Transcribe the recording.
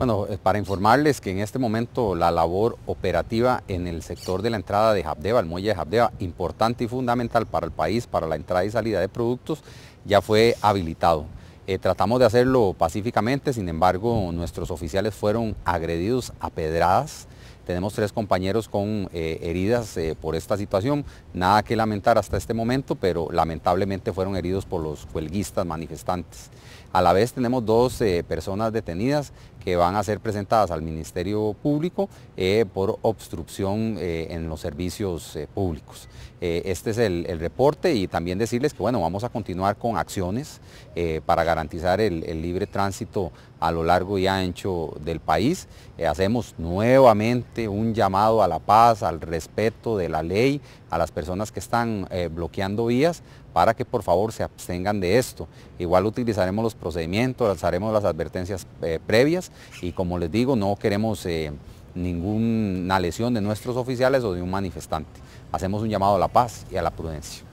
Bueno, eh, para informarles que en este momento la labor operativa en el sector de la entrada de Japdeva, el muelle de Japdeva, importante y fundamental para el país, para la entrada y salida de productos, ya fue habilitado. Eh, tratamos de hacerlo pacíficamente, sin embargo, nuestros oficiales fueron agredidos a pedradas. Tenemos tres compañeros con eh, heridas por esta situación. Nada que lamentar hasta este momento, pero lamentablemente fueron heridos por los huelguistas manifestantes. A la vez tenemos dos personas detenidas van a ser presentadas al Ministerio Público eh, por obstrucción eh, en los servicios eh, públicos. este es el, reporte y también decirles que bueno, vamos a continuar con acciones para garantizar el libre tránsito a lo largo y ancho del país. Eh, hacemos nuevamente un llamado a la paz, al respeto de la ley, a las personas que están eh, bloqueando vías para que por favor se abstengan de esto. Igual utilizaremos los procedimientos, alzaremos las advertencias eh, previas y como les digo, no queremos ninguna lesión de nuestros oficiales o de un manifestante. Hacemos un llamado a la paz y a la prudencia.